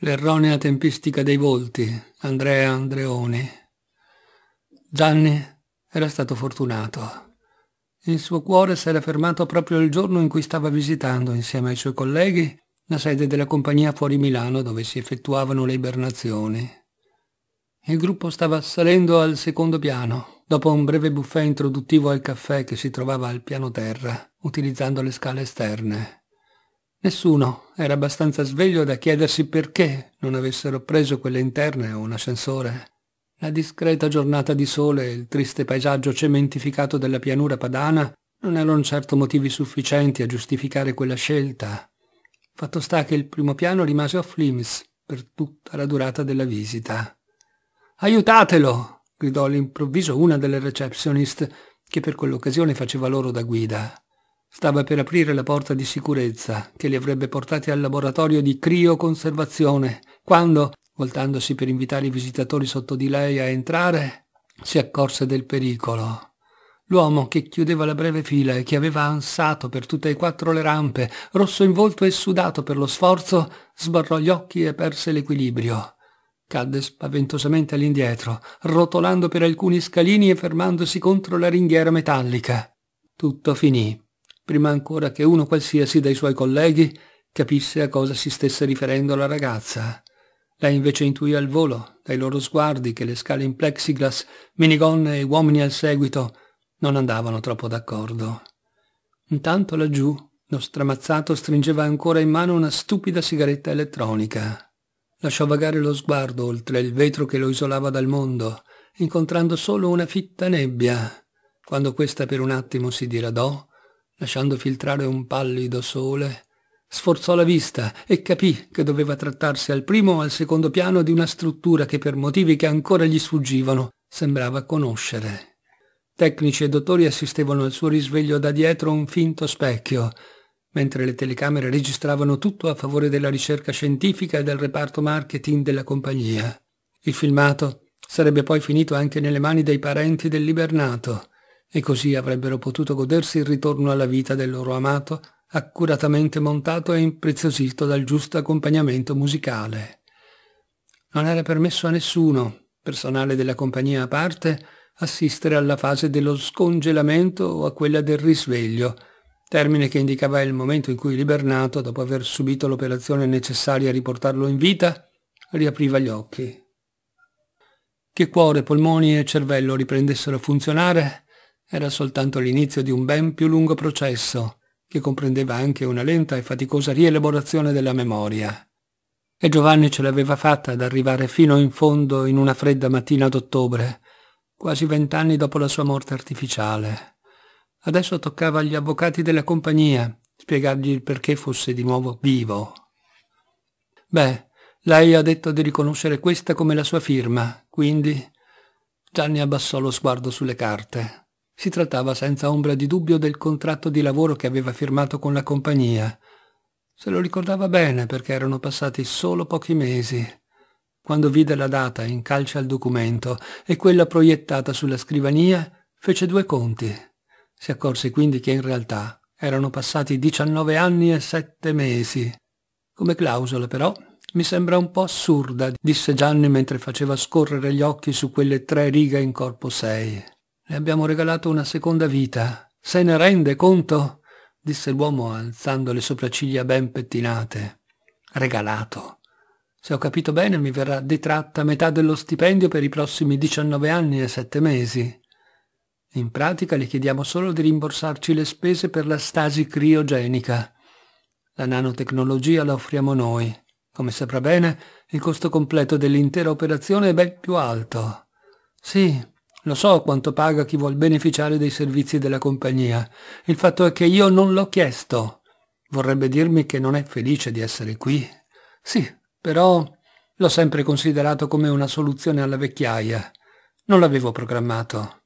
l'erronea tempistica dei volti, Andrea Andreoni. Gianni era stato fortunato. Il suo cuore s'era fermato proprio il giorno in cui stava visitando, insieme ai suoi colleghi, la sede della compagnia fuori Milano dove si effettuavano le ibernazioni. Il gruppo stava salendo al secondo piano, dopo un breve buffet introduttivo al caffè che si trovava al piano terra, utilizzando le scale esterne. Nessuno era abbastanza sveglio da chiedersi perché non avessero preso quelle interne o un ascensore. La discreta giornata di sole e il triste paesaggio cementificato della pianura padana non erano certo motivi sufficienti a giustificare quella scelta. Fatto sta che il primo piano rimase off limits per tutta la durata della visita. Aiutatelo! gridò all'improvviso una delle receptionist che per quell'occasione faceva loro da guida. Stava per aprire la porta di sicurezza che li avrebbe portati al laboratorio di crioconservazione, quando, voltandosi per invitare i visitatori sotto di lei a entrare, si accorse del pericolo. L'uomo che chiudeva la breve fila e che aveva ansato per tutte e quattro le rampe, rosso in volto e sudato per lo sforzo, sbarrò gli occhi e perse l'equilibrio. Cadde spaventosamente all'indietro, rotolando per alcuni scalini e fermandosi contro la ringhiera metallica. Tutto finì prima ancora che uno qualsiasi dei suoi colleghi capisse a cosa si stesse riferendo la ragazza. Lei invece intuì al volo, dai loro sguardi, che le scale in plexiglass, minigonne e uomini al seguito non andavano troppo d'accordo. Intanto laggiù, lo stramazzato stringeva ancora in mano una stupida sigaretta elettronica. Lasciò vagare lo sguardo oltre il vetro che lo isolava dal mondo, incontrando solo una fitta nebbia. Quando questa per un attimo si diradò, lasciando filtrare un pallido sole, sforzò la vista e capì che doveva trattarsi al primo o al secondo piano di una struttura che per motivi che ancora gli sfuggivano sembrava conoscere. Tecnici e dottori assistevano al suo risveglio da dietro un finto specchio, mentre le telecamere registravano tutto a favore della ricerca scientifica e del reparto marketing della compagnia. Il filmato sarebbe poi finito anche nelle mani dei parenti del Libernato, e così avrebbero potuto godersi il ritorno alla vita del loro amato, accuratamente montato e impreziosito dal giusto accompagnamento musicale. Non era permesso a nessuno, personale della compagnia a parte, assistere alla fase dello scongelamento o a quella del risveglio, termine che indicava il momento in cui Libernato, dopo aver subito l'operazione necessaria a riportarlo in vita, riapriva gli occhi. Che cuore, polmoni e cervello riprendessero a funzionare era soltanto l'inizio di un ben più lungo processo, che comprendeva anche una lenta e faticosa rielaborazione della memoria. E Giovanni ce l'aveva fatta ad arrivare fino in fondo in una fredda mattina d'ottobre, quasi vent'anni dopo la sua morte artificiale. Adesso toccava agli avvocati della compagnia spiegargli il perché fosse di nuovo vivo. Beh, lei ha detto di riconoscere questa come la sua firma, quindi Gianni abbassò lo sguardo sulle carte. Si trattava senza ombra di dubbio del contratto di lavoro che aveva firmato con la compagnia. Se lo ricordava bene perché erano passati solo pochi mesi. Quando vide la data in calce al documento e quella proiettata sulla scrivania, fece due conti. Si accorse quindi che in realtà erano passati 19 anni e 7 mesi. Come clausola però mi sembra un po' assurda, disse Gianni mentre faceva scorrere gli occhi su quelle tre righe in corpo 6. Le abbiamo regalato una seconda vita. Se ne rende conto? disse l'uomo alzando le sopracciglia ben pettinate. Regalato. Se ho capito bene mi verrà detratta metà dello stipendio per i prossimi 19 anni e 7 mesi. In pratica le chiediamo solo di rimborsarci le spese per la stasi criogenica. La nanotecnologia la offriamo noi. Come saprà bene, il costo completo dell'intera operazione è ben più alto. Sì, non so quanto paga chi vuol beneficiare dei servizi della compagnia. Il fatto è che io non l'ho chiesto. Vorrebbe dirmi che non è felice di essere qui. Sì, però l'ho sempre considerato come una soluzione alla vecchiaia. Non l'avevo programmato.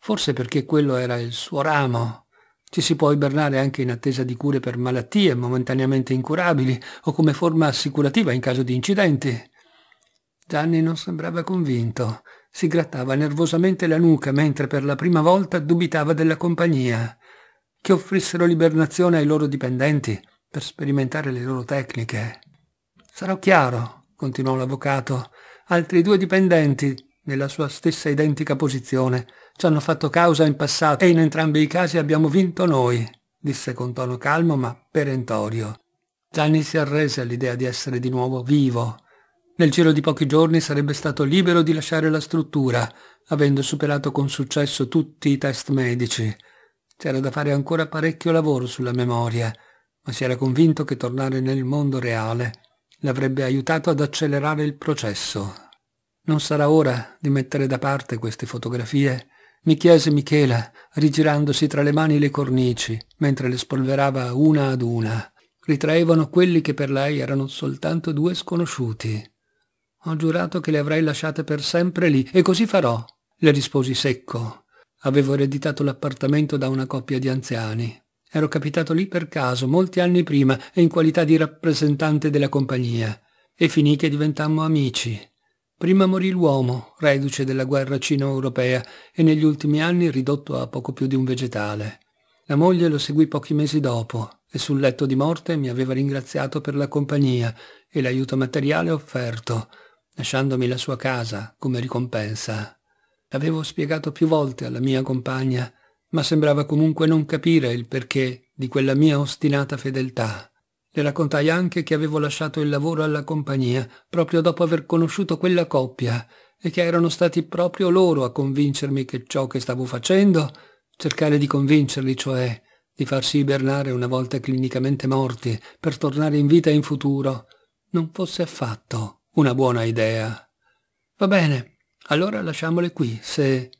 Forse perché quello era il suo ramo. Ci si può ibernare anche in attesa di cure per malattie momentaneamente incurabili o come forma assicurativa in caso di incidenti. Gianni non sembrava convinto. Si grattava nervosamente la nuca mentre per la prima volta dubitava della compagnia. Che offrissero l'ibernazione ai loro dipendenti per sperimentare le loro tecniche. Sarò chiaro, continuò l'avvocato. Altri due dipendenti, nella sua stessa identica posizione, ci hanno fatto causa in passato e in entrambi i casi abbiamo vinto noi, disse con tono calmo ma perentorio. Gianni si arrese all'idea di essere di nuovo vivo nel giro di pochi giorni sarebbe stato libero di lasciare la struttura, avendo superato con successo tutti i test medici. C'era da fare ancora parecchio lavoro sulla memoria, ma si era convinto che tornare nel mondo reale l'avrebbe aiutato ad accelerare il processo. Non sarà ora di mettere da parte queste fotografie? mi chiese Michela, rigirandosi tra le mani le cornici, mentre le spolverava una ad una. Ritraevano quelli che per lei erano soltanto due sconosciuti. Ho giurato che le avrei lasciate per sempre lì, e così farò, le risposi secco. Avevo ereditato l'appartamento da una coppia di anziani. Ero capitato lì per caso, molti anni prima, e in qualità di rappresentante della compagnia. E finì che diventammo amici. Prima morì l'uomo, reduce della guerra cino-europea, e negli ultimi anni ridotto a poco più di un vegetale. La moglie lo seguì pochi mesi dopo, e sul letto di morte mi aveva ringraziato per la compagnia e l'aiuto materiale offerto, lasciandomi la sua casa come ricompensa. L'avevo spiegato più volte alla mia compagna, ma sembrava comunque non capire il perché di quella mia ostinata fedeltà. Le raccontai anche che avevo lasciato il lavoro alla compagnia proprio dopo aver conosciuto quella coppia e che erano stati proprio loro a convincermi che ciò che stavo facendo, cercare di convincerli cioè, di farsi ibernare una volta clinicamente morti per tornare in vita in futuro, non fosse affatto una buona idea. Va bene, allora lasciamole qui, se...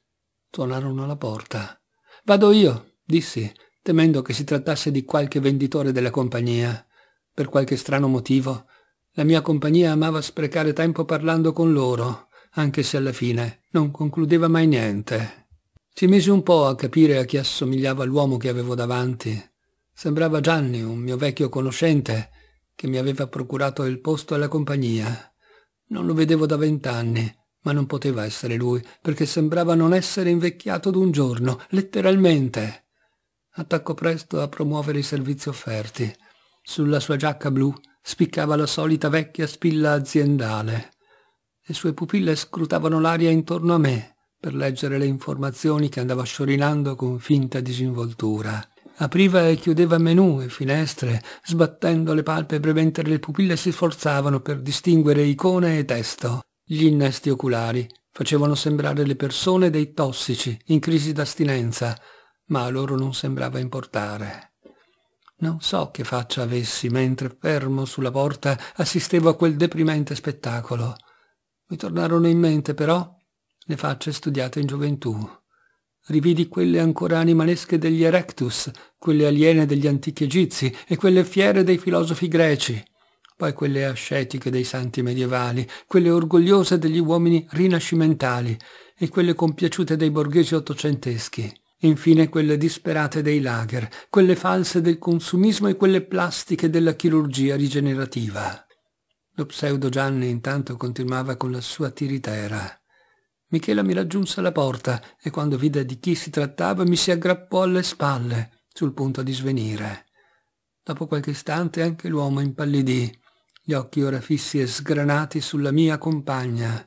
Tuonarono alla porta. Vado io, dissi, temendo che si trattasse di qualche venditore della compagnia. Per qualche strano motivo, la mia compagnia amava sprecare tempo parlando con loro, anche se alla fine non concludeva mai niente. Ci misi un po' a capire a chi assomigliava l'uomo che avevo davanti. Sembrava Gianni, un mio vecchio conoscente, che mi aveva procurato il posto alla compagnia. Non lo vedevo da vent'anni, ma non poteva essere lui, perché sembrava non essere invecchiato d'un giorno, letteralmente. Attaccò presto a promuovere i servizi offerti. Sulla sua giacca blu spiccava la solita vecchia spilla aziendale. Le sue pupille scrutavano l'aria intorno a me per leggere le informazioni che andava sciorinando con finta disinvoltura. Apriva e chiudeva menù e finestre, sbattendo le palpebre mentre le pupille si sforzavano per distinguere icone e testo. Gli innesti oculari facevano sembrare le persone dei tossici in crisi d'astinenza, ma a loro non sembrava importare. Non so che faccia avessi mentre, fermo sulla porta, assistevo a quel deprimente spettacolo. Mi tornarono in mente, però, le facce studiate in gioventù Rividi quelle ancora animalesche degli Erectus, quelle aliene degli antichi egizi e quelle fiere dei filosofi greci, poi quelle ascetiche dei santi medievali, quelle orgogliose degli uomini rinascimentali e quelle compiaciute dei borghesi ottocenteschi. Infine quelle disperate dei lager, quelle false del consumismo e quelle plastiche della chirurgia rigenerativa. Lo pseudo Gianni intanto continuava con la sua tiritera. Michela mi raggiunse alla porta e quando vide di chi si trattava mi si aggrappò alle spalle, sul punto di svenire. Dopo qualche istante anche l'uomo impallidì, gli occhi ora fissi e sgranati sulla mia compagna.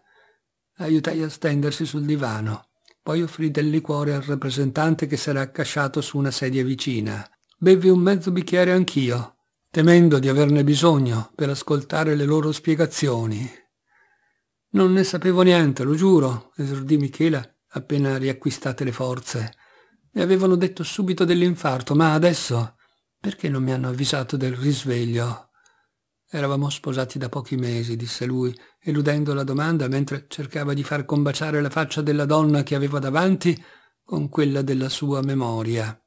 L'aiutai a stendersi sul divano, poi offrì del liquore al rappresentante che s'era accasciato su una sedia vicina. Bevvi un mezzo bicchiere anch'io, temendo di averne bisogno per ascoltare le loro spiegazioni. Non ne sapevo niente, lo giuro, esordì Michela appena riacquistate le forze. Mi avevano detto subito dell'infarto, ma adesso perché non mi hanno avvisato del risveglio? Eravamo sposati da pochi mesi, disse lui, eludendo la domanda mentre cercava di far combaciare la faccia della donna che aveva davanti con quella della sua memoria.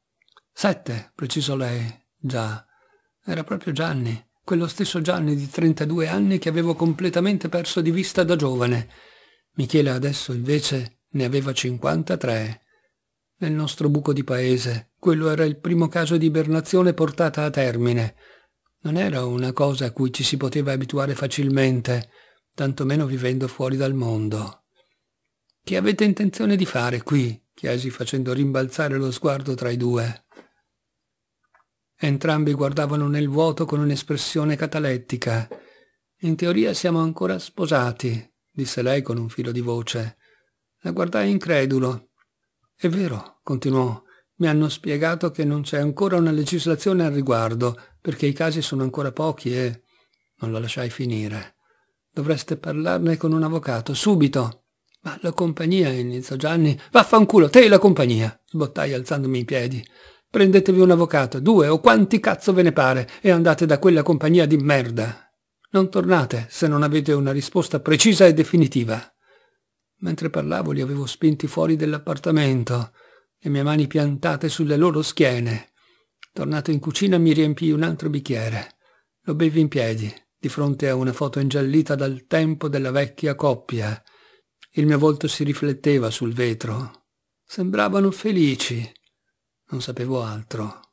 Sette, precisò lei. Già, era proprio Gianni quello stesso Gianni di 32 anni che avevo completamente perso di vista da giovane. Michele adesso invece ne aveva 53. Nel nostro buco di paese, quello era il primo caso di ibernazione portata a termine. Non era una cosa a cui ci si poteva abituare facilmente, tantomeno vivendo fuori dal mondo. Che avete intenzione di fare qui? chiesi facendo rimbalzare lo sguardo tra i due. Entrambi guardavano nel vuoto con un'espressione catalettica. In teoria siamo ancora sposati, disse lei con un filo di voce. La guardai incredulo. È vero, continuò. Mi hanno spiegato che non c'è ancora una legislazione al riguardo, perché i casi sono ancora pochi e... Non la lasciai finire. Dovreste parlarne con un avvocato, subito. Ma la compagnia, iniziò Gianni. Vaffanculo, te e la compagnia, sbottai alzandomi in piedi. Prendetevi un avvocato, due o quanti cazzo ve ne pare e andate da quella compagnia di merda. Non tornate se non avete una risposta precisa e definitiva. Mentre parlavo li avevo spinti fuori dell'appartamento, le mie mani piantate sulle loro schiene. Tornato in cucina mi riempì un altro bicchiere. Lo bevi in piedi, di fronte a una foto ingiallita dal tempo della vecchia coppia. Il mio volto si rifletteva sul vetro. Sembravano felici non sapevo altro.